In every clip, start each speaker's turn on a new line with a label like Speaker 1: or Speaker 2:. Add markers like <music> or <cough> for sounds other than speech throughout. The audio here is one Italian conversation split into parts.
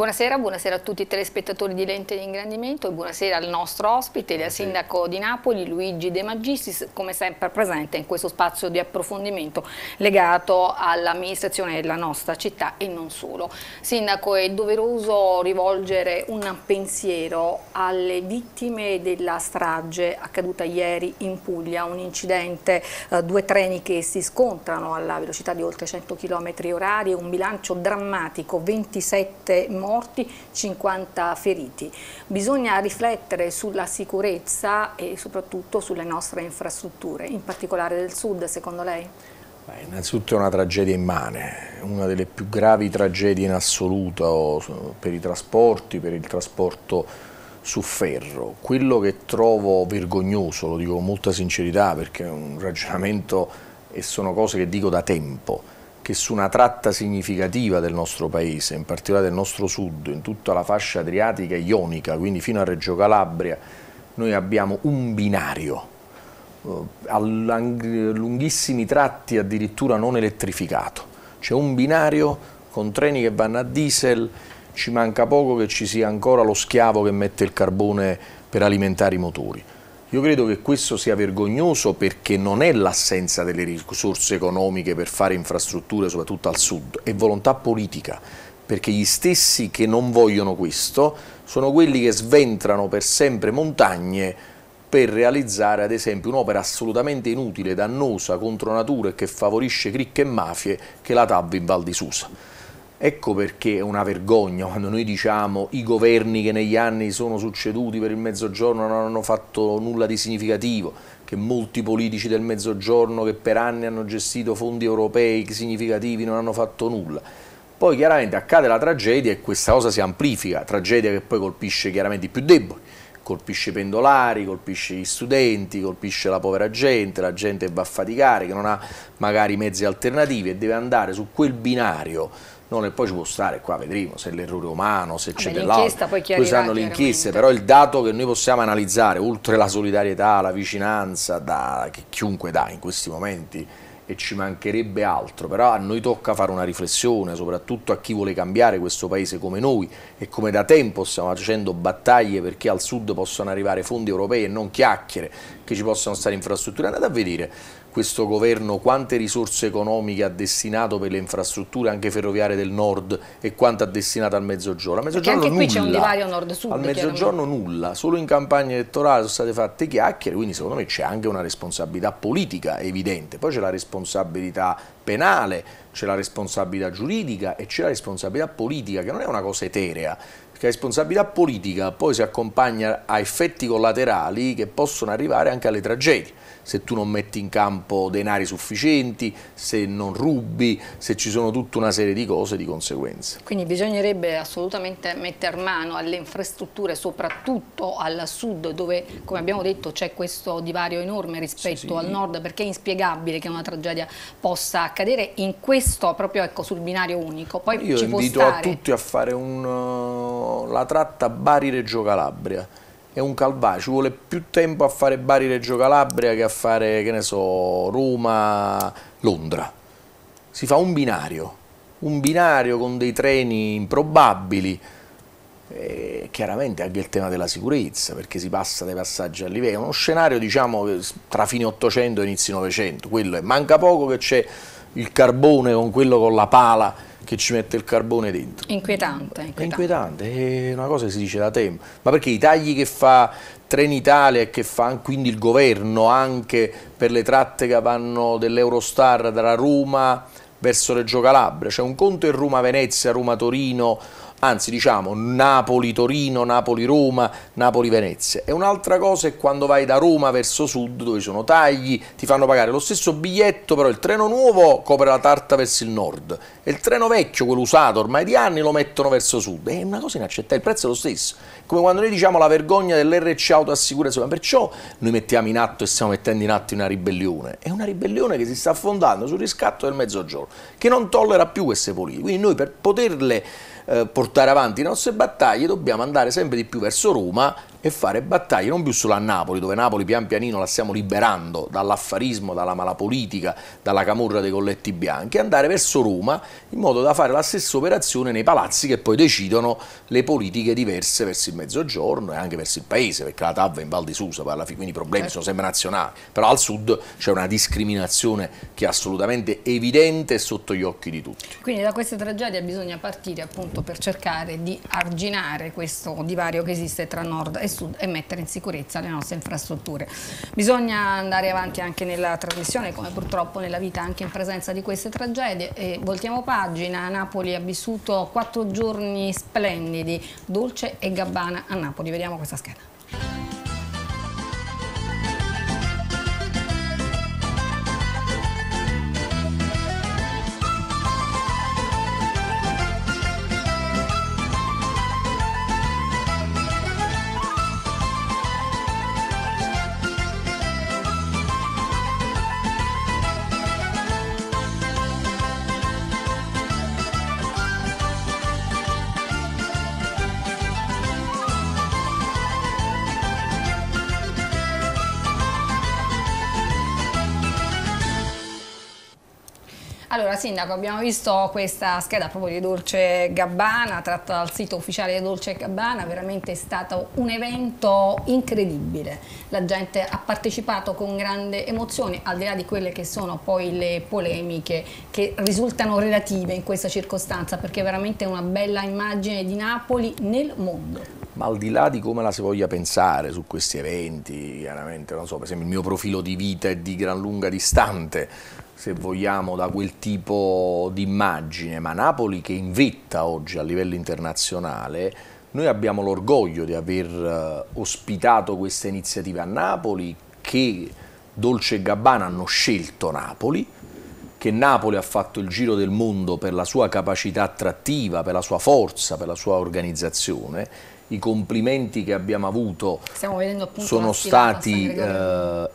Speaker 1: Buonasera, buonasera a tutti i telespettatori di Lente di Ingrandimento e buonasera al nostro ospite, il sindaco di Napoli Luigi De Magistris, come sempre presente in questo spazio di approfondimento legato all'amministrazione della nostra città e non solo. Sindaco, è doveroso rivolgere un pensiero alle vittime della strage accaduta ieri in Puglia, un incidente, eh, due treni che si scontrano alla velocità di oltre 100 km orari, un bilancio drammatico, 27 morti morti, 50 feriti. Bisogna riflettere sulla sicurezza e soprattutto sulle nostre infrastrutture, in particolare del sud, secondo lei?
Speaker 2: Beh, innanzitutto è una tragedia immane, una delle più gravi tragedie in assoluto per i trasporti, per il trasporto su ferro. Quello che trovo vergognoso, lo dico con molta sincerità perché è un ragionamento e sono cose che dico da tempo, che su una tratta significativa del nostro paese, in particolare del nostro sud, in tutta la fascia adriatica e ionica, quindi fino a Reggio Calabria, noi abbiamo un binario, eh, a lunghissimi tratti addirittura non elettrificato. C'è un binario con treni che vanno a diesel, ci manca poco che ci sia ancora lo schiavo che mette il carbone per alimentare i motori. Io credo che questo sia vergognoso perché non è l'assenza delle risorse economiche per fare infrastrutture, soprattutto al sud, è volontà politica, perché gli stessi che non vogliono questo sono quelli che sventrano per sempre montagne per realizzare ad esempio un'opera assolutamente inutile, dannosa, contro natura e che favorisce cricche e mafie che è la TAB in Val di Susa. Ecco perché è una vergogna quando noi diciamo i governi che negli anni sono succeduti per il mezzogiorno non hanno fatto nulla di significativo, che molti politici del mezzogiorno che per anni hanno gestito fondi europei significativi non hanno fatto nulla. Poi chiaramente accade la tragedia e questa cosa si amplifica, tragedia che poi colpisce chiaramente i più deboli, colpisce i pendolari, colpisce gli studenti, colpisce la povera gente, la gente che va a faticare, che non ha magari mezzi alternativi e deve andare su quel binario non, e poi ci può stare qua, vedremo se l'errore umano, se c'è dell'altro, poi saranno le inchieste, però il dato che noi possiamo analizzare, oltre la solidarietà, la vicinanza da, che chiunque dà in questi momenti, e ci mancherebbe altro, però a noi tocca fare una riflessione, soprattutto a chi vuole cambiare questo paese come noi e come da tempo stiamo facendo battaglie perché al sud possano arrivare fondi europei e non chiacchiere, che ci possano stare infrastrutture. Andate a vedere questo governo quante risorse economiche ha destinato per le infrastrutture anche ferroviarie del nord e quanto ha destinato al mezzogiorno. Al mezzogiorno anche nulla. qui c'è un divario
Speaker 1: nord-sud. Al mezzogiorno
Speaker 2: nulla, solo in campagna elettorale sono state fatte chiacchiere, quindi secondo me c'è anche una responsabilità politica evidente, poi c'è la responsabilità penale, c'è la responsabilità giuridica e c'è la responsabilità politica che non è una cosa eterea che la responsabilità politica poi si accompagna a effetti collaterali che possono arrivare anche alle tragedie se tu non metti in campo denari sufficienti, se non rubi, se ci sono tutta una serie di cose di conseguenza.
Speaker 1: Quindi bisognerebbe assolutamente mettere mano alle infrastrutture, soprattutto al sud dove come abbiamo detto c'è questo divario enorme rispetto sì, sì. al nord perché è inspiegabile che una tragedia possa accadere in questo proprio ecco, sul binario unico. Poi Io invito a tutti
Speaker 2: a fare un, la tratta Bari-Reggio Calabria è un calvario, ci vuole più tempo a fare Bari-Reggio Calabria che a fare, che ne so, Roma-Londra. Si fa un binario, un binario con dei treni improbabili, e chiaramente anche il tema della sicurezza, perché si passa dai passaggi a livello, uno scenario diciamo tra fine 800 e inizio 900, quello è, manca poco che c'è il carbone con quello con la pala che ci mette il carbone dentro.
Speaker 1: Inquietante. inquietante. È
Speaker 2: inquietante, è una cosa che si dice da tempo. Ma perché i tagli che fa Trenitalia e che fa quindi il governo anche per le tratte che vanno dell'Eurostar tra Roma verso Reggio Calabria, cioè un conto è Roma-Venezia, Roma-Torino, anzi diciamo Napoli-Torino, Napoli-Roma, Napoli-Venezia. E un'altra cosa è quando vai da Roma verso sud dove ci sono tagli, ti fanno pagare lo stesso biglietto, però il treno nuovo copre la tarta verso il nord e il treno vecchio, quello usato ormai di anni, lo mettono verso sud. È una cosa inaccettabile, il prezzo è lo stesso. Come quando noi diciamo la vergogna dell'RC autoassicurazione, perciò noi mettiamo in atto e stiamo mettendo in atto una ribellione. È una ribellione che si sta affondando sul riscatto del mezzogiorno, che non tollera più queste politiche. Quindi noi per poterle eh, portare avanti le nostre battaglie dobbiamo andare sempre di più verso Roma e fare battaglie non più sulla Napoli, dove Napoli pian pianino la stiamo liberando dall'affarismo, dalla malapolitica, dalla camorra dei colletti bianchi, andare verso Roma in modo da fare la stessa operazione nei palazzi che poi decidono le politiche diverse verso il mezzogiorno e anche verso il paese, perché la TAV è in Val di Susa, quindi i problemi certo. sono sempre nazionali, però al sud c'è una discriminazione che è assolutamente evidente e sotto gli occhi di tutti.
Speaker 1: Quindi da queste tragedie bisogna partire appunto per cercare di arginare questo divario che esiste tra nord e Sud e mettere in sicurezza le nostre infrastrutture. Bisogna andare avanti anche nella trasmissione, come purtroppo nella vita anche in presenza di queste tragedie. E voltiamo pagina, Napoli ha vissuto quattro giorni splendidi, Dolce e Gabbana a Napoli. Vediamo questa scheda. Sindaco, abbiamo visto questa scheda proprio di Dolce Gabbana, tratta dal sito ufficiale di Dolce Gabbana, veramente è stato un evento incredibile. La gente ha partecipato con grande emozione, al di là di quelle che sono poi le polemiche che risultano relative in questa circostanza, perché è veramente una bella immagine di Napoli nel mondo
Speaker 2: ma al di là di come la si voglia pensare su questi eventi, chiaramente, non so, per esempio il mio profilo di vita è di gran lunga distante se vogliamo, da quel tipo di immagine, ma Napoli che invetta oggi a livello internazionale, noi abbiamo l'orgoglio di aver eh, ospitato questa iniziativa a Napoli, che Dolce e Gabbana hanno scelto Napoli, che Napoli ha fatto il giro del mondo per la sua capacità attrattiva, per la sua forza, per la sua organizzazione. I complimenti che abbiamo avuto
Speaker 1: sono stati
Speaker 2: eh,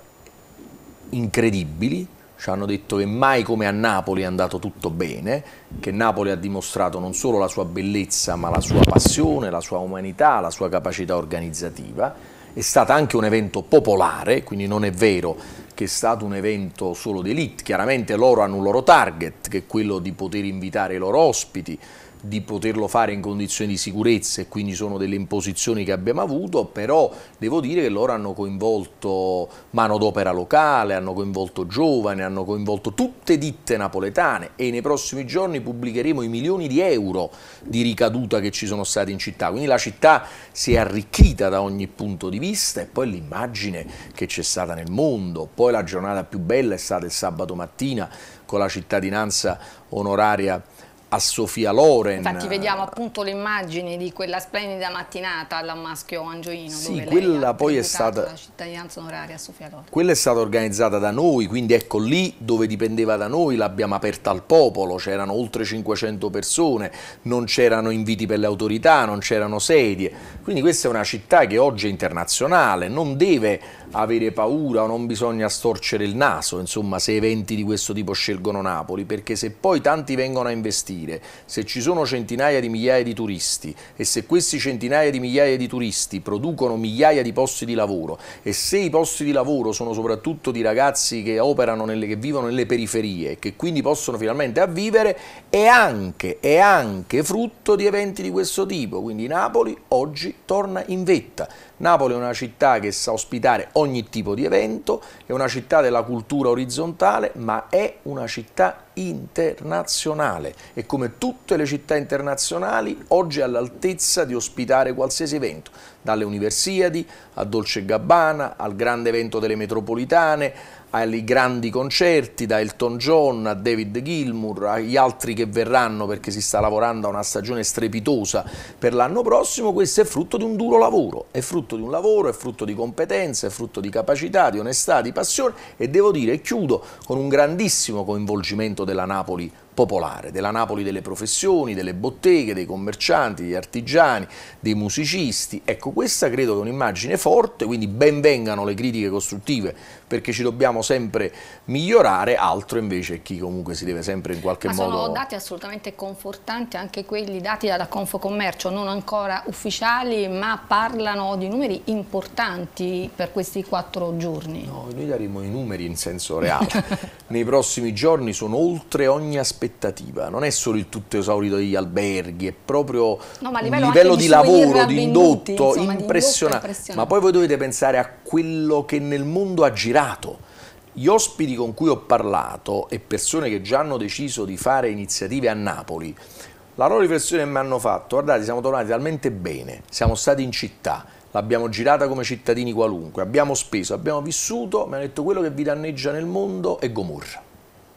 Speaker 2: incredibili, ci hanno detto che mai come a Napoli è andato tutto bene, che Napoli ha dimostrato non solo la sua bellezza ma la sua passione, la sua umanità, la sua capacità organizzativa. È stato anche un evento popolare, quindi non è vero che è stato un evento solo d'elite. Chiaramente loro hanno un loro target, che è quello di poter invitare i loro ospiti, di poterlo fare in condizioni di sicurezza e quindi sono delle imposizioni che abbiamo avuto, però devo dire che loro hanno coinvolto manodopera locale, hanno coinvolto giovani, hanno coinvolto tutte ditte napoletane e nei prossimi giorni pubblicheremo i milioni di euro di ricaduta che ci sono stati in città, quindi la città si è arricchita da ogni punto di vista e poi l'immagine che c'è stata nel mondo, poi la giornata più bella è stata il sabato mattina con la cittadinanza onoraria a Sofia Loren. Infatti vediamo
Speaker 1: appunto le immagini di quella splendida mattinata alla maschio Angioino. Sì, quella
Speaker 2: poi è stata... La
Speaker 1: cittadinanza onoraria a Sofia Loren.
Speaker 2: Quella è stata organizzata da noi, quindi ecco lì dove dipendeva da noi l'abbiamo aperta al popolo, c'erano oltre 500 persone, non c'erano inviti per le autorità, non c'erano sedie. Quindi questa è una città che oggi è internazionale, non deve avere paura o non bisogna storcere il naso, insomma, se eventi di questo tipo scelgono Napoli, perché se poi tanti vengono a investire partire, se ci sono centinaia di migliaia di turisti e se questi centinaia di migliaia di turisti producono migliaia di posti di lavoro e se i posti di lavoro sono soprattutto di ragazzi che operano, nelle, che vivono nelle periferie e che quindi possono finalmente avvivere, è anche, è anche frutto di eventi di questo tipo. Quindi Napoli oggi torna in vetta. Napoli è una città che sa ospitare ogni tipo di evento, è una città della cultura orizzontale, ma è una città internazionale e come tutte le città internazionali oggi è all'altezza di ospitare qualsiasi evento, dalle Universiadi a Dolce Gabbana, al grande evento delle metropolitane, ai grandi concerti, da Elton John a David Gilmour, agli altri che verranno perché si sta lavorando a una stagione strepitosa per l'anno prossimo, questo è frutto di un duro lavoro, è frutto di un lavoro, è frutto di competenze, è frutto di capacità, di onestà, di passione e devo dire, chiudo, con un grandissimo coinvolgimento della Napoli popolare, della Napoli delle professioni, delle botteghe, dei commercianti, degli artigiani, dei musicisti. Ecco, questa credo che è un'immagine forte, quindi ben vengano le critiche costruttive perché ci dobbiamo sempre migliorare, altro invece è chi comunque si deve sempre in qualche Ma modo... Sono dati
Speaker 1: assolutamente confortanti, anche quelli dati dalla Confocommercio, non ancora ufficiali, ma parlano di numeri importanti per questi quattro giorni.
Speaker 2: No, noi daremo i numeri in senso reale. <laughs> Nei prossimi giorni sono oltre ogni aspettativa aspettativa non è solo il tutto esaurito degli alberghi, è proprio no, un livello, di lavoro, di indotto, impressionante. impressionante. Ma poi voi dovete pensare a quello che nel mondo ha girato. Gli ospiti con cui ho parlato e persone che già hanno deciso di fare iniziative a Napoli, la loro riflessione che mi hanno fatto, guardate, siamo tornati talmente bene, siamo stati in città, l'abbiamo girata come cittadini qualunque, abbiamo speso, abbiamo vissuto, mi hanno detto quello che vi danneggia nel mondo è Gomorra.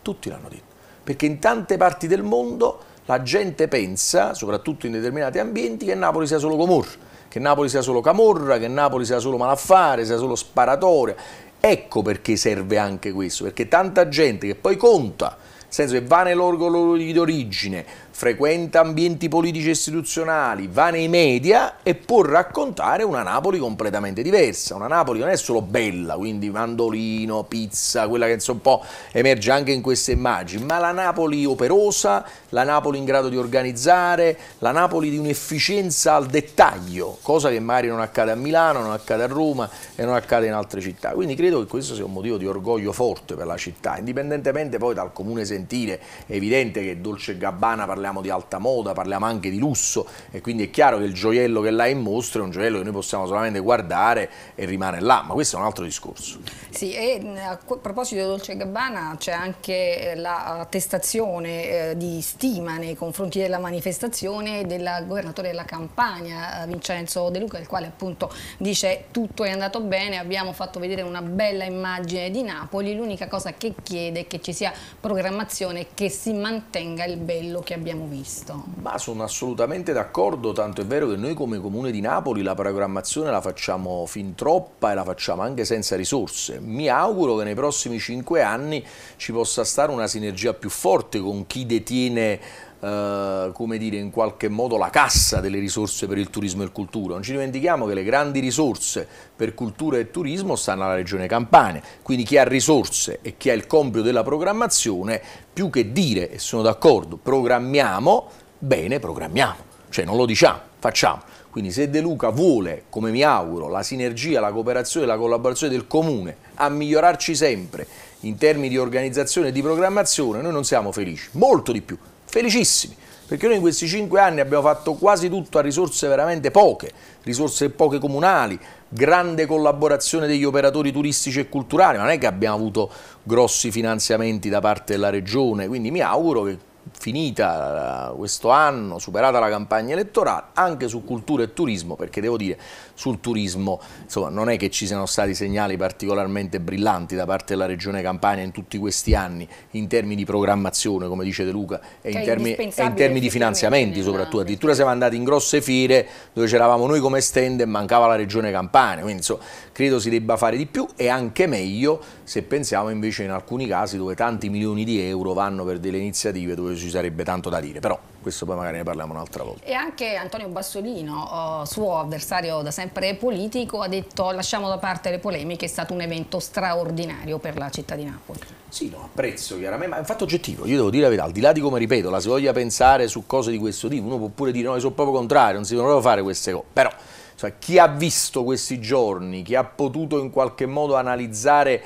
Speaker 2: Tutti l'hanno detto perché in tante parti del mondo la gente pensa, soprattutto in determinati ambienti, che Napoli sia solo Comorra, che Napoli sia solo Camorra, che Napoli sia solo malaffare, sia solo sparatoria. Ecco perché serve anche questo, perché tanta gente che poi conta, nel senso che va nei nell'orgolo di origine, frequenta ambienti politici e istituzionali, va nei media e può raccontare una Napoli completamente diversa. Una Napoli non è solo bella, quindi mandolino, pizza, quella che un po' emerge anche in queste immagini, ma la Napoli operosa, la Napoli in grado di organizzare, la Napoli di un'efficienza al dettaglio, cosa che magari non accade a Milano, non accade a Roma e non accade in altre città. Quindi credo che questo sia un motivo di orgoglio forte per la città, indipendentemente poi dal comune sentire, è evidente che Dolce Gabbana parliamo parliamo di alta moda, parliamo anche di lusso e quindi è chiaro che il gioiello che là in mostra è un gioiello che noi possiamo solamente guardare e rimane là, ma questo è un altro discorso.
Speaker 1: Sì, e a proposito di Dolce Gabbana c'è anche eh, l'attestazione eh, di stima nei confronti della manifestazione del governatore della Campania, eh, Vincenzo De Luca, il quale appunto dice tutto è andato bene, abbiamo fatto vedere una bella immagine di Napoli, l'unica cosa che chiede è che ci sia programmazione e che si mantenga il bello che abbiamo abbiamo visto.
Speaker 2: Ma sono assolutamente d'accordo, tanto è vero che noi come Comune di Napoli la programmazione la facciamo fin troppa e la facciamo anche senza risorse. Mi auguro che nei prossimi cinque anni ci possa stare una sinergia più forte con chi detiene eh, come dire, in qualche modo la cassa delle risorse per il turismo e il cultura. Non ci dimentichiamo che le grandi risorse per cultura e turismo stanno alla regione Campania, quindi chi ha risorse e chi ha il compito della programmazione, più che dire, e sono d'accordo, programmiamo, bene, programmiamo, cioè non lo diciamo, facciamo. Quindi se De Luca vuole, come mi auguro, la sinergia, la cooperazione e la collaborazione del Comune a migliorarci sempre in termini di organizzazione e di programmazione, noi non siamo felici, molto di più, felicissimi, perché noi in questi cinque anni abbiamo fatto quasi tutto a risorse veramente poche, risorse poche comunali, grande collaborazione degli operatori turistici e culturali, ma non è che abbiamo avuto grossi finanziamenti da parte della regione, quindi mi auguro che finita questo anno, superata la campagna elettorale, anche su cultura e turismo, perché devo dire sul turismo insomma, non è che ci siano stati segnali particolarmente brillanti da parte della regione Campania in tutti questi anni in termini di programmazione, come dice De Luca, e in, cioè, termini, e in termini di finanziamenti soprattutto. Addirittura siamo andati in grosse fiere dove c'eravamo noi come stand e mancava la regione Campania, quindi insomma, credo si debba fare di più e anche meglio se pensiamo invece in alcuni casi dove tanti milioni di euro vanno per delle iniziative dove si ci sarebbe tanto da dire, però questo poi magari ne parliamo un'altra volta.
Speaker 1: E anche Antonio Bassolino, eh, suo avversario da sempre politico, ha detto lasciamo da parte le polemiche, è stato un evento straordinario per la città di Napoli. Sì, lo
Speaker 2: apprezzo chiaramente, ma è un fatto oggettivo, io devo dire la verità, al di là di come ripeto, la si voglia pensare su cose di questo tipo, uno può pure dire no, io sono proprio contrario, non si devono fare queste cose, però... Cioè, chi ha visto questi giorni, chi ha potuto in qualche modo analizzare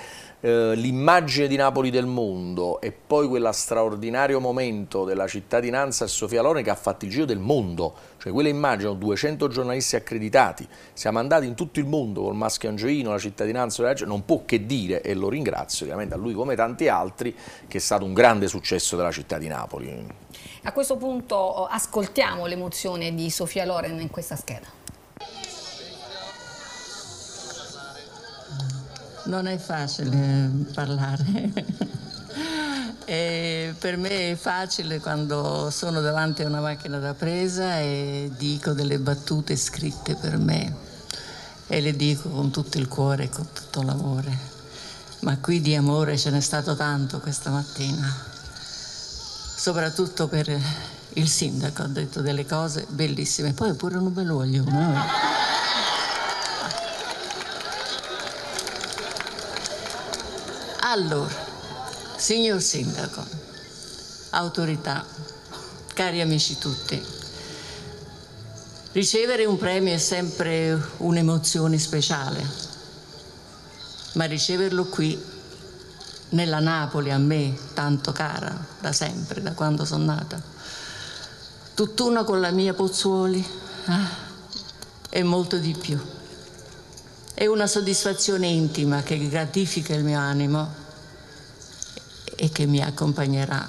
Speaker 2: eh, l'immagine di Napoli del mondo e poi quella straordinario momento della cittadinanza e Sofia Lone che ha fatto il giro del mondo, cioè quella immagine 200 giornalisti accreditati, siamo andati in tutto il mondo col maschio angioino, la cittadinanza, non può che dire e lo ringrazio ovviamente a lui come tanti altri che è stato un grande successo della città di Napoli.
Speaker 1: A questo punto oh, ascoltiamo l'emozione di Sofia Loren in questa scheda.
Speaker 3: non è facile eh, parlare. <laughs> Eh, per me è facile quando sono davanti a una macchina da presa e dico delle battute scritte per me e le dico con tutto il cuore, e con tutto l'amore. Ma qui di amore ce n'è stato tanto questa mattina, soprattutto per il sindaco, ha detto delle cose bellissime. Poi è pure un bell'uoglio. No? Allora, signor Sindaco, autorità, cari amici tutti, ricevere un premio è sempre un'emozione speciale, ma riceverlo qui, nella Napoli a me tanto cara, da sempre, da quando sono nata, tutt'una con la mia Pozzuoli, ah, è molto di più. È una soddisfazione intima che gratifica il mio animo e che mi accompagnerà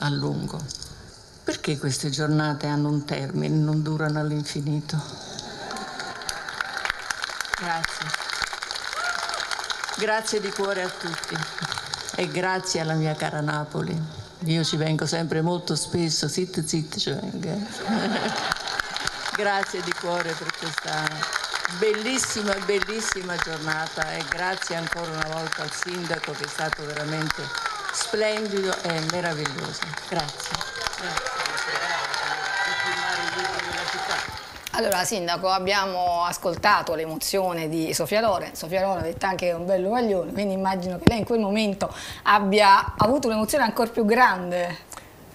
Speaker 3: a lungo. Perché queste giornate hanno un termine, non durano all'infinito? Grazie. Grazie di cuore a tutti e grazie alla mia cara Napoli. Io ci vengo sempre molto spesso, zit zit ci vengo. <laughs> grazie di cuore per questa bellissima, bellissima giornata e grazie ancora una volta al sindaco che è stato veramente splendido e meraviglioso. Grazie. Grazie.
Speaker 1: Allora, Sindaco, abbiamo ascoltato l'emozione di Sofia Loren. Sofia Loren ha detto anche che è un bello maglione, quindi immagino che lei in quel momento abbia avuto un'emozione ancora più grande.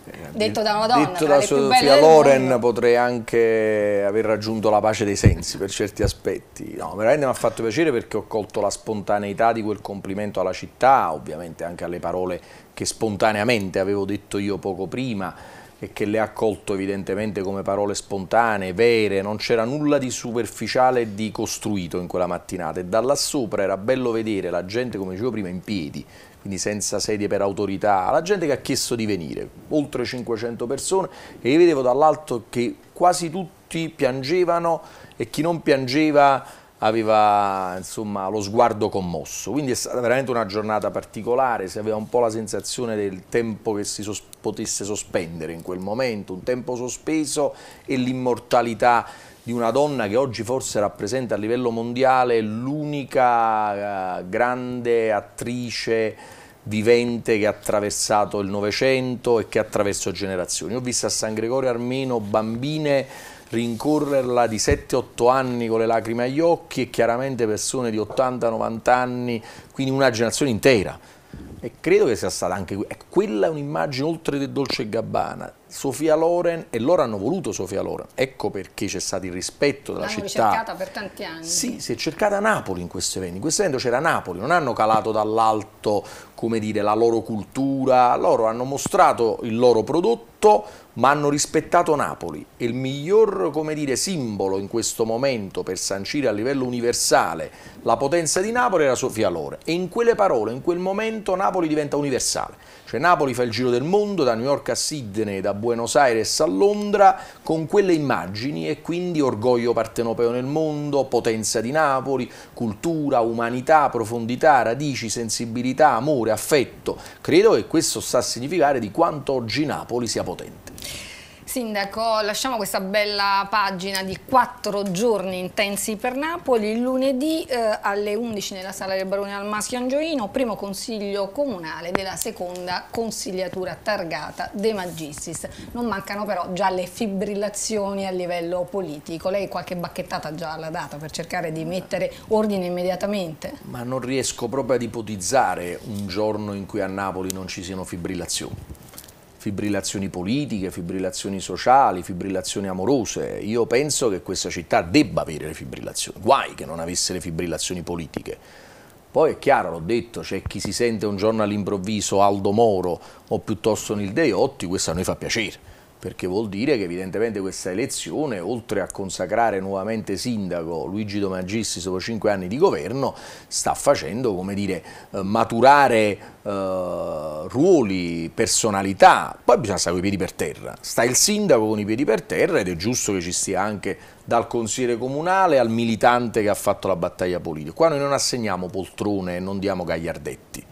Speaker 1: Eh, detto da una donna detto da Sofia Loren
Speaker 2: potrei anche aver raggiunto la pace dei sensi per certi aspetti no, veramente mi ha fatto piacere perché ho colto la spontaneità di quel complimento alla città ovviamente anche alle parole che spontaneamente avevo detto io poco prima e che le ha colto evidentemente come parole spontanee, vere, non c'era nulla di superficiale e di costruito in quella mattinata e da là sopra era bello vedere la gente, come dicevo prima, in piedi, quindi senza sedie per autorità, la gente che ha chiesto di venire, oltre 500 persone, e io vedevo dall'alto che quasi tutti piangevano e chi non piangeva aveva insomma, lo sguardo commosso, quindi è stata veramente una giornata particolare, si aveva un po' la sensazione del tempo che si sos potesse sospendere in quel momento, un tempo sospeso e l'immortalità di una donna che oggi forse rappresenta a livello mondiale l'unica eh, grande attrice vivente che ha attraversato il Novecento e che ha attraverso generazioni. Ho visto a San Gregorio Armeno bambine rincorrerla di 7-8 anni con le lacrime agli occhi e chiaramente persone di 80-90 anni, quindi una generazione intera. E credo che sia stata anche ecco, quella è un'immagine oltre che Dolce e Gabbana, Sofia Loren e loro hanno voluto Sofia Loren, ecco perché c'è stato il rispetto della L'hanno città. L'hanno cercata
Speaker 1: per tanti
Speaker 3: anni. Sì,
Speaker 2: si è cercata Napoli in questo evento, in questo evento c'era Napoli, non hanno calato dall'alto come dire, la loro cultura, loro hanno mostrato il loro prodotto ma hanno rispettato Napoli e il miglior come dire, simbolo in questo momento per sancire a livello universale la potenza di Napoli era Sofia Loren e in quelle parole, in quel momento Napoli diventa universale cioè Napoli fa il giro del mondo, da New York a Sydney, da Buenos Aires a Londra, con quelle immagini e quindi orgoglio partenopeo nel mondo, potenza di Napoli, cultura, umanità, profondità, radici, sensibilità, amore, affetto. Credo che questo sta a significare di quanto oggi Napoli sia potente.
Speaker 1: Sindaco, lasciamo questa bella pagina di quattro giorni intensi per Napoli. Lunedì eh, alle 11 nella sala del Barone al Maschio Angioino, primo consiglio comunale della seconda consigliatura targata De Magistris. Non mancano però già le fibrillazioni a livello politico. Lei qualche bacchettata già l'ha data per cercare di mettere ordine immediatamente?
Speaker 2: Ma non riesco proprio ad ipotizzare un giorno in cui a Napoli non ci siano fibrillazioni fibrillazioni politiche, fibrillazioni sociali, fibrillazioni amorose. Io penso che questa città debba avere le fibrillazioni, guai che non avesse le fibrillazioni politiche. Poi è chiaro, l'ho detto, c'è chi si sente un giorno all'improvviso Aldo Moro o piuttosto Nil Deiotti, questo a noi fa piacere perché vuol dire che evidentemente questa elezione, oltre a consacrare nuovamente sindaco Luigi Domagissi dopo cinque anni di governo, sta facendo dire, eh, maturare eh, ruoli, personalità, poi bisogna stare con i piedi per terra, sta il sindaco con i piedi per terra ed è giusto che ci stia anche dal consigliere comunale al militante che ha fatto la battaglia politica. Qua noi non assegniamo poltrone e non diamo gagliardetti.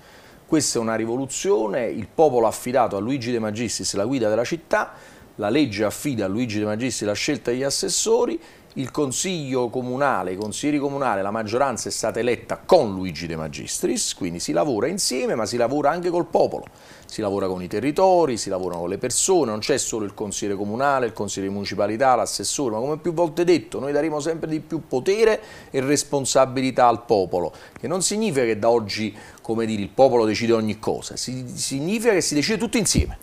Speaker 2: Questa è una rivoluzione, il popolo ha affidato a Luigi De Magistris la guida della città, la legge affida a Luigi De Magistri la scelta degli assessori, il consiglio comunale, i consiglieri comunali, la maggioranza è stata eletta con Luigi De Magistris, quindi si lavora insieme ma si lavora anche col popolo, si lavora con i territori, si lavora con le persone, non c'è solo il consigliere comunale, il consigliere di municipalità, l'assessore, ma come più volte detto noi daremo sempre di più potere e responsabilità al popolo, che non significa che da oggi dire, il popolo decide ogni cosa, significa che si decide tutto insieme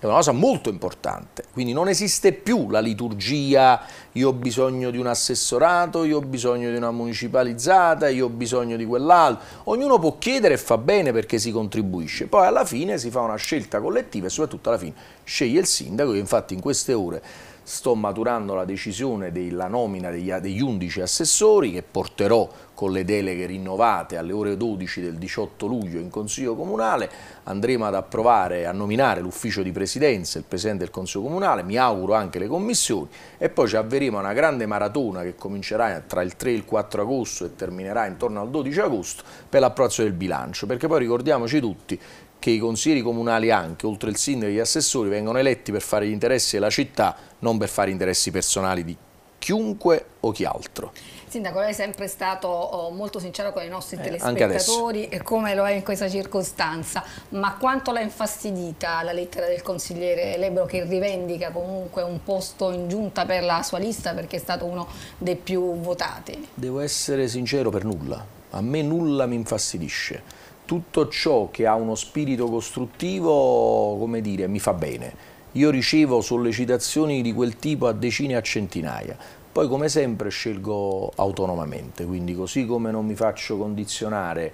Speaker 2: è una cosa molto importante, quindi non esiste più la liturgia io ho bisogno di un assessorato, io ho bisogno di una municipalizzata, io ho bisogno di quell'altro. Ognuno può chiedere e fa bene perché si contribuisce. Poi alla fine si fa una scelta collettiva e soprattutto alla fine sceglie il sindaco. Io infatti in queste ore sto maturando la decisione della nomina degli, degli 11 assessori che porterò con le deleghe rinnovate alle ore 12 del 18 luglio in Consiglio Comunale, andremo ad approvare, a nominare l'ufficio di presidenza, il Presidente del Consiglio Comunale, mi auguro anche le commissioni e poi ci avveremo prima una grande maratona che comincerà tra il 3 e il 4 agosto e terminerà intorno al 12 agosto per l'approccio del bilancio, perché poi ricordiamoci tutti che i consiglieri comunali anche, oltre il sindaco e gli assessori, vengono eletti per fare gli interessi della città, non per fare interessi personali di chiunque o chi altro.
Speaker 1: Sindaco, lei è sempre stato oh, molto sincero con i nostri eh, telespettatori e come lo è in questa circostanza, ma quanto l'ha infastidita la lettera del consigliere Lebro che rivendica comunque un posto in giunta per la sua lista perché è stato uno dei più votati?
Speaker 2: Devo essere sincero per nulla, a me nulla mi infastidisce. Tutto ciò che ha uno spirito costruttivo, come dire, mi fa bene. Io ricevo sollecitazioni di quel tipo a decine e a centinaia. Poi come sempre scelgo autonomamente, quindi così come non mi faccio condizionare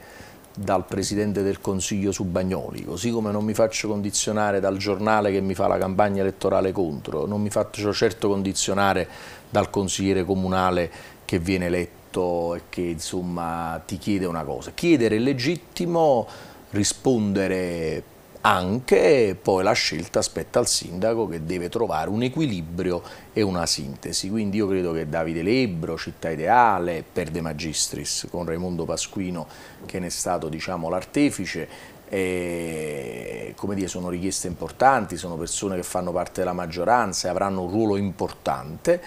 Speaker 2: dal Presidente del Consiglio su Bagnoli, così come non mi faccio condizionare dal giornale che mi fa la campagna elettorale contro, non mi faccio certo condizionare dal consigliere comunale che viene eletto e che insomma ti chiede una cosa. Chiedere è legittimo, rispondere anche poi la scelta spetta al sindaco che deve trovare un equilibrio e una sintesi. Quindi io credo che Davide Lebro, Città Ideale, per De Magistris, con Raimondo Pasquino che ne è stato diciamo, l'artefice, eh, come dire, sono richieste importanti, sono persone che fanno parte della maggioranza e avranno un ruolo importante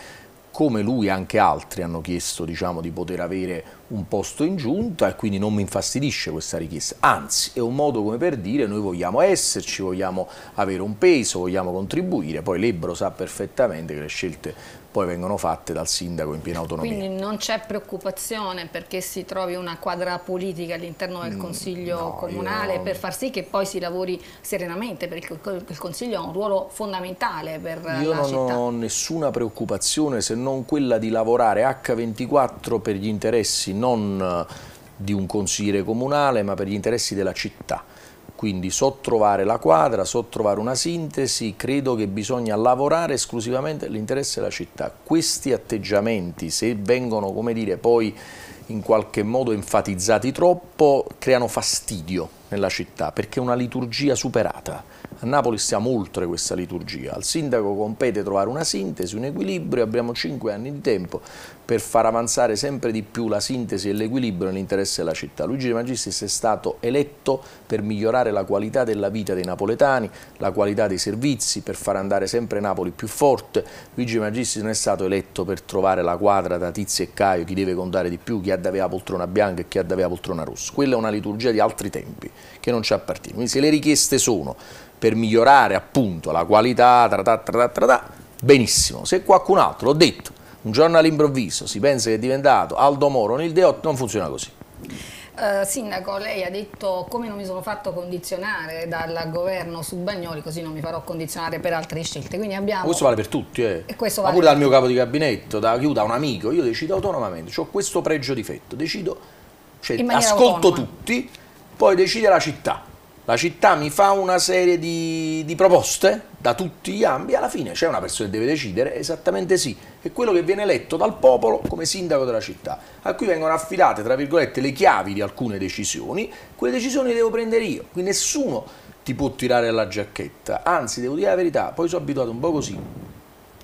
Speaker 2: come lui anche altri hanno chiesto diciamo, di poter avere un posto in giunta e quindi non mi infastidisce questa richiesta, anzi è un modo come per dire noi vogliamo esserci, vogliamo avere un peso, vogliamo contribuire, poi Lebro sa perfettamente che le scelte poi vengono fatte dal sindaco in piena autonomia.
Speaker 1: Quindi non c'è preoccupazione perché si trovi una quadra politica all'interno del mm, Consiglio no, comunale io... per far sì che poi si lavori serenamente perché il Consiglio ha un ruolo fondamentale per io la città. Io non ho
Speaker 2: nessuna preoccupazione se non quella di lavorare H24 per gli interessi non di un consigliere comunale ma per gli interessi della città quindi so trovare la quadra, so trovare una sintesi, credo che bisogna lavorare esclusivamente l'interesse della città. Questi atteggiamenti, se vengono come dire, poi in qualche modo enfatizzati troppo, creano fastidio nella città perché è una liturgia superata. A Napoli stiamo oltre questa liturgia. Al sindaco compete trovare una sintesi, un equilibrio, abbiamo cinque anni di tempo per far avanzare sempre di più la sintesi e l'equilibrio nell'interesse della città. Luigi De Magistris è stato eletto per migliorare la qualità della vita dei napoletani, la qualità dei servizi, per far andare sempre Napoli più forte. Luigi De Magistris non è stato eletto per trovare la quadra da Tizio e Caio, chi deve contare di più, chi ha addaveva poltrona bianca e chi ha addaveva poltrona rossa. Quella è una liturgia di altri tempi che non ci appartiene. Quindi se le richieste sono per migliorare appunto la qualità, tra tra tra tra, benissimo. Se qualcun altro, l'ho detto, un giorno all'improvviso si pensa che è diventato Aldo Moro nel d non funziona così.
Speaker 1: Uh, Sindaco, lei ha detto come non mi sono fatto condizionare dal governo su Bagnoli, così non mi farò condizionare per altre scelte. Abbiamo... Questo
Speaker 2: vale per tutti, eh. vale
Speaker 1: ma pure dal mio capo
Speaker 2: di gabinetto, da, da un amico, io decido autonomamente, ho questo pregio difetto, decido, cioè, ascolto autonoma. tutti, poi decide la città la città mi fa una serie di, di proposte da tutti gli ambi, alla fine c'è una persona che deve decidere, esattamente sì, è quello che viene eletto dal popolo come sindaco della città, a cui vengono affidate, tra virgolette, le chiavi di alcune decisioni, quelle decisioni le devo prendere io, qui nessuno ti può tirare la giacchetta, anzi devo dire la verità, poi sono abituato un po' così,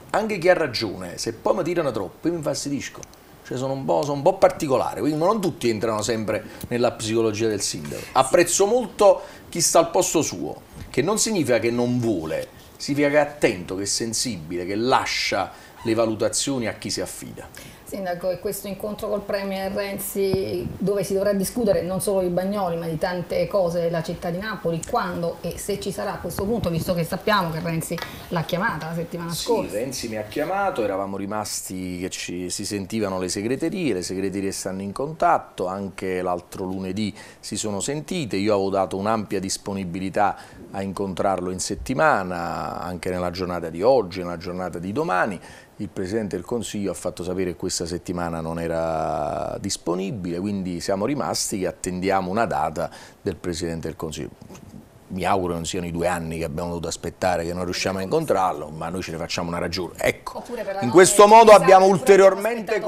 Speaker 2: anche chi ha ragione, se poi mi tirano troppo, io mi infastidisco cioè sono, un po', sono un po' particolare, quindi non tutti entrano sempre nella psicologia del sindaco. Apprezzo molto chi sta al posto suo, che non significa che non vuole, significa che è attento, che è sensibile, che lascia le valutazioni a chi si affida.
Speaker 1: Sindaco, e questo incontro col Premier Renzi dove si dovrà discutere non solo di Bagnoli ma di tante cose della città di Napoli, quando e se ci sarà a questo punto, visto che sappiamo che Renzi l'ha chiamata la settimana sì, scorsa.
Speaker 2: Renzi mi ha chiamato, eravamo rimasti che ci, si sentivano le segreterie, le segreterie stanno in contatto, anche l'altro lunedì si sono sentite, io avevo dato un'ampia disponibilità a incontrarlo in settimana, anche nella giornata di oggi, nella giornata di domani, il Presidente del Consiglio ha fatto sapere questa questa settimana non era disponibile, quindi siamo rimasti che attendiamo una data del Presidente del Consiglio mi auguro non siano i due anni che abbiamo dovuto aspettare che non riusciamo a incontrarlo, ma noi ce ne facciamo una ragione. Ecco, in questo eh, modo esatto, abbiamo ulteriormente,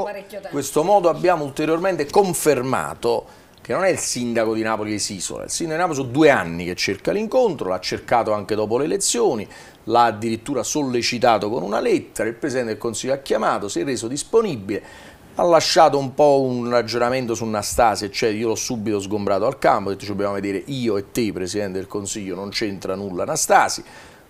Speaker 2: questo modo abbiamo ulteriormente confermato che non è il sindaco di Napoli che si isola, il sindaco di Napoli sono due anni che cerca l'incontro, l'ha cercato anche dopo le elezioni, l'ha addirittura sollecitato con una lettera, il Presidente del Consiglio ha chiamato, si è reso disponibile, ha lasciato un po' un ragionamento su Nastasi, cioè io l'ho subito sgombrato al campo, ho detto ci dobbiamo vedere io e te Presidente del Consiglio, non c'entra nulla Nastasi,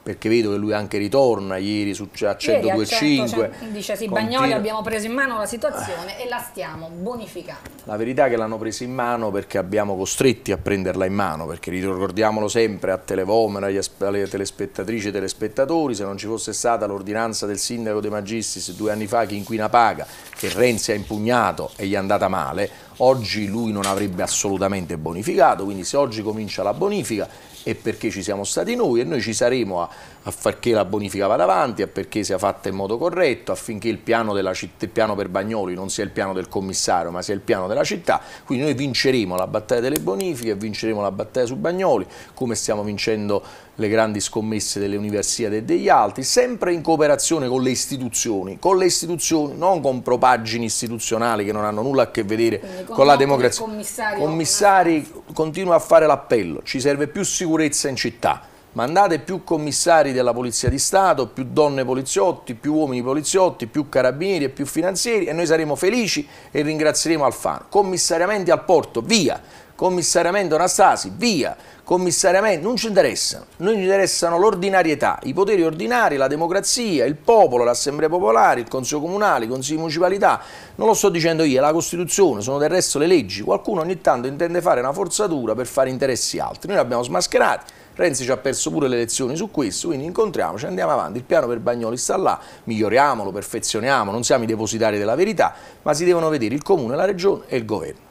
Speaker 2: perché vedo che lui anche ritorna ieri su, a 102,5.
Speaker 1: Dice sì, Bagnoli abbiamo preso in mano la situazione e la stiamo
Speaker 3: bonificando.
Speaker 2: La verità è che l'hanno presa in mano perché abbiamo costretti a prenderla in mano, perché ricordiamolo sempre a Televomera, alle telespettatrici e telespettatori, se non ci fosse stata l'ordinanza del sindaco De Magistris due anni fa che inquina paga, che Renzi ha impugnato e gli è andata male, oggi lui non avrebbe assolutamente bonificato, quindi se oggi comincia la bonifica è perché ci siamo stati noi e noi ci saremo a, far che la bonifica vada avanti, a perché sia fatta in modo corretto, affinché il piano, città, il piano, per Bagnoli non sia il piano del commissario ma sia il piano della città, quindi noi vinceremo la battaglia delle bonifiche, vinceremo la battaglia su Bagnoli come stiamo vincendo le grandi scommesse delle università e degli altri, sempre in cooperazione con le istituzioni, con le istituzioni, non con propaggini istituzionali che non hanno nulla a che vedere con, con la democrazia. Commissari, commissari continua a fare l'appello, ci serve più sicurezza in città, mandate più commissari della Polizia di Stato, più donne poliziotti, più uomini poliziotti, più carabinieri e più finanzieri e noi saremo felici e ringrazieremo Alfano. Commissariamenti al porto, via! commissariamento Anastasi, via, commissariamento, non ci interessano, noi ci interessano l'ordinarietà, i poteri ordinari, la democrazia, il popolo, l'assemblea popolare, il consiglio comunale, i consigli municipalità, non lo sto dicendo io, è la Costituzione, sono del resto le leggi, qualcuno ogni tanto intende fare una forzatura per fare interessi altri, noi li abbiamo smascherati, Renzi ci ha perso pure le elezioni su questo, quindi incontriamoci, andiamo avanti, il piano per Bagnoli sta là, miglioriamolo, perfezioniamo, non siamo i depositari della verità, ma si devono vedere il Comune, la Regione e il Governo.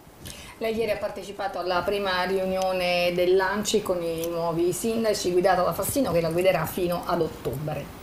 Speaker 1: Lei ieri ha partecipato alla prima riunione dell'ANCI con i nuovi sindaci guidata da Fassino che la guiderà fino ad ottobre.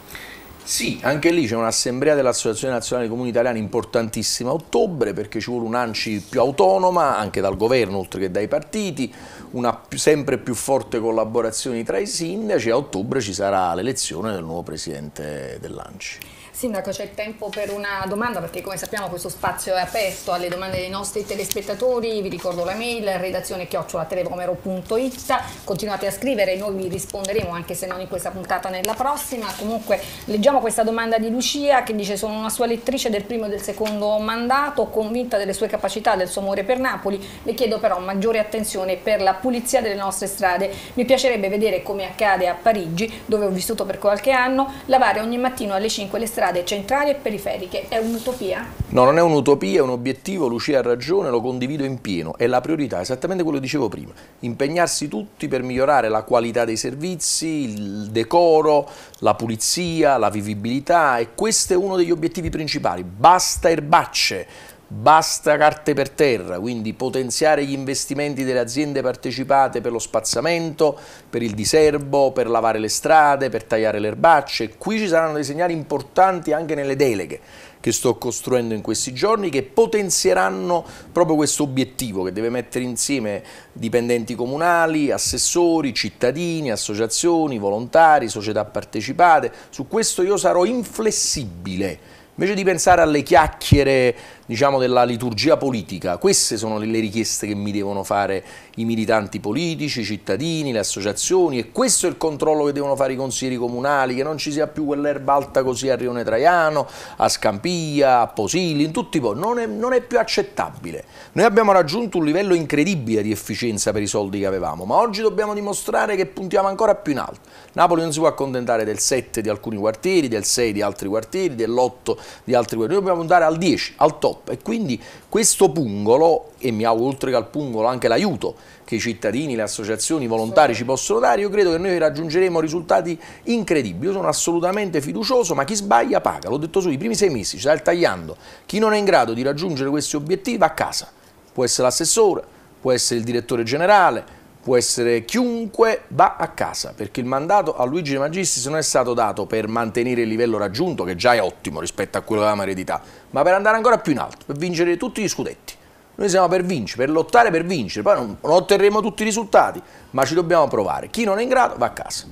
Speaker 2: Sì, anche lì c'è un'assemblea dell'Associazione Nazionale dei Comuni Italiani importantissima a ottobre perché ci vuole un'ANCI più autonoma anche dal governo oltre che dai partiti, una sempre più forte collaborazione tra i sindaci e a ottobre ci sarà l'elezione del nuovo presidente dell'ANCI.
Speaker 1: Sindaco, c'è tempo per una domanda perché come sappiamo questo spazio è aperto alle domande dei nostri telespettatori, vi ricordo la mail redazione chiocciolatelecompero.it, continuate a scrivere, noi vi risponderemo anche se non in questa puntata nella prossima, comunque leggiamo questa domanda di Lucia che dice sono una sua lettrice del primo e del secondo mandato, convinta delle sue capacità, del suo amore per Napoli, le chiedo però maggiore attenzione per la pulizia delle nostre strade, mi piacerebbe vedere come accade a Parigi dove ho vissuto per qualche anno, lavare ogni mattino alle 5 le strade strade centrali e periferiche è un'utopia?
Speaker 2: No, non è un'utopia, è un obiettivo, Lucia ha ragione, lo condivido in pieno, è la priorità, esattamente quello che dicevo prima, impegnarsi tutti per migliorare la qualità dei servizi, il decoro, la pulizia, la vivibilità e questo è uno degli obiettivi principali, basta erbacce, Basta carte per terra, quindi potenziare gli investimenti delle aziende partecipate per lo spazzamento, per il diserbo, per lavare le strade, per tagliare le erbacce. Qui ci saranno dei segnali importanti anche nelle deleghe che sto costruendo in questi giorni che potenzieranno proprio questo obiettivo che deve mettere insieme dipendenti comunali, assessori, cittadini, associazioni, volontari, società partecipate. Su questo io sarò inflessibile. Invece di pensare alle chiacchiere diciamo, della liturgia politica. Queste sono le richieste che mi devono fare i militanti politici, i cittadini, le associazioni e questo è il controllo che devono fare i consiglieri comunali, che non ci sia più quell'erba alta così a Rione Traiano, a Scampia, a Posilli, in tutti i posti. Non è, non è più accettabile. Noi abbiamo raggiunto un livello incredibile di efficienza per i soldi che avevamo, ma oggi dobbiamo dimostrare che puntiamo ancora più in alto. Napoli non si può accontentare del 7 di alcuni quartieri, del 6 di altri quartieri, dell'8 di altri quartieri, noi dobbiamo puntare al 10, al 8 stop e quindi questo pungolo, e mi auguro oltre che al pungolo anche l'aiuto che i cittadini, le associazioni, i volontari ci possono dare, io credo che noi raggiungeremo risultati incredibili, io sono assolutamente fiducioso, ma chi sbaglia paga, l'ho detto su, i primi sei mesi ci sarà il tagliando, chi non è in grado di raggiungere questi obiettivi va a casa, può essere l'assessore, può essere il direttore generale, può essere chiunque va a casa, perché il mandato a Luigi De Magistris non è stato dato per mantenere il livello raggiunto, che già è ottimo rispetto a quello che avevamo ereditato, ma per andare ancora più in alto, per vincere tutti gli scudetti. Noi siamo per vincere, per lottare per vincere, poi non, non otterremo tutti i risultati, ma ci dobbiamo provare. Chi non è in grado va a casa.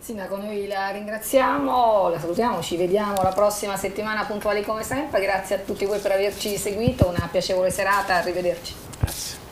Speaker 1: Sindaco, noi la ringraziamo, la salutiamo, ci vediamo la prossima settimana puntuali come sempre. Grazie a tutti voi per averci seguito, una piacevole serata, arrivederci. Grazie.